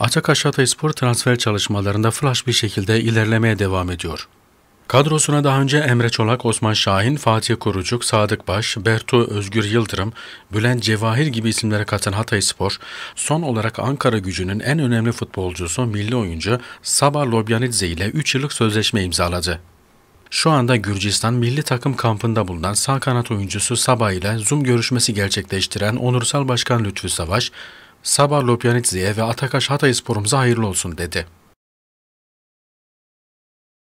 Atakaş Hatayspor transfer çalışmalarında flash bir şekilde ilerlemeye devam ediyor. Kadrosuna daha önce Emre Çolak, Osman Şahin, Fatih Kurucuk, Sadık Baş, Bertu Özgür Yıldırım, Bülent Cevahir gibi isimlere katan Spor, son olarak Ankara gücünün en önemli futbolcusu milli oyuncu Sabah Lobyanidze ile 3 yıllık sözleşme imzaladı. Şu anda Gürcistan milli takım kampında bulunan sağ kanat oyuncusu Sabah ile Zoom görüşmesi gerçekleştiren Onursal Başkan Lütfü Savaş, Sabah Lopyanitzi'ye ve Atakaş Hatayspor'umuza hayırlı olsun dedi.